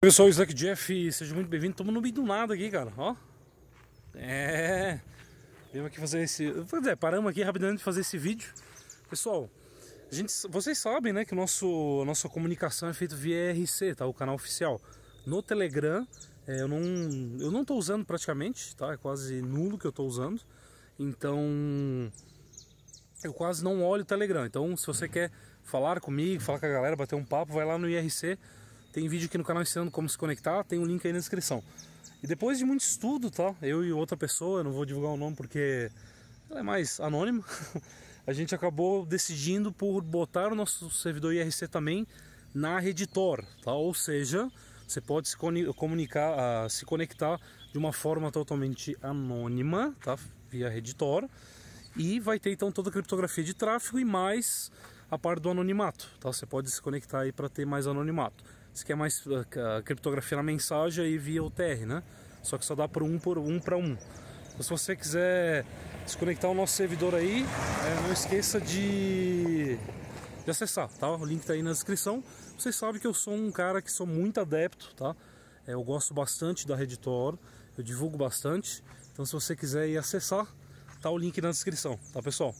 Eu sou o Slack Jeff, seja muito bem-vindo. Estamos no meio do nada aqui, cara. Ó. É. Vimos aqui fazer esse. Pois é, paramos aqui rapidamente fazer esse vídeo. Pessoal, a gente... vocês sabem, né, que nosso... nossa comunicação é feita via RC, tá? O canal oficial. No Telegram, é, eu não eu não tô usando praticamente, tá? É quase nulo que eu tô usando. Então. Eu quase não olho o Telegram. Então, se você quer falar comigo, falar com a galera, bater um papo, vai lá no IRC tem vídeo aqui no canal ensinando como se conectar, tem o um link aí na descrição. E depois de muito estudo, tá? Eu e outra pessoa, não vou divulgar o nome porque ela é mais anônima. a gente acabou decidindo por botar o nosso servidor IRC também na Reditor, tá? Ou seja, você pode se comunicar, uh, se conectar de uma forma totalmente anônima, tá? Via Reditor. E vai ter então toda a criptografia de tráfego e mais a parte do anonimato, tá? Você pode se conectar aí para ter mais anonimato esquema a criptografia na mensagem e via UTR, né? Só que só dá por um por um para um. Então, se você quiser desconectar o nosso servidor aí, é, não esqueça de, de acessar, tá? O link tá aí na descrição. Vocês sabem que eu sou um cara que sou muito adepto, tá? É, eu gosto bastante da rede Tor, eu divulgo bastante. Então, se você quiser ir acessar, tá o link na descrição, tá, pessoal?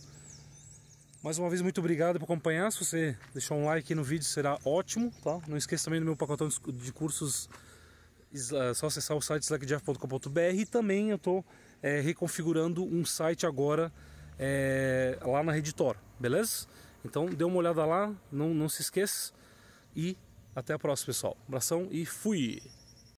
Mais uma vez, muito obrigado por acompanhar. Se você deixar um like no vídeo, será ótimo. Tá? Não esqueça também do meu pacotão de cursos. É só acessar o site slackjeff.com.br e também eu estou eh, é, reconfigurando um site agora é, lá na Reditor, beleza? Então dê uma olhada lá, não, não se esqueça e até a próxima, pessoal. Um abração e fui!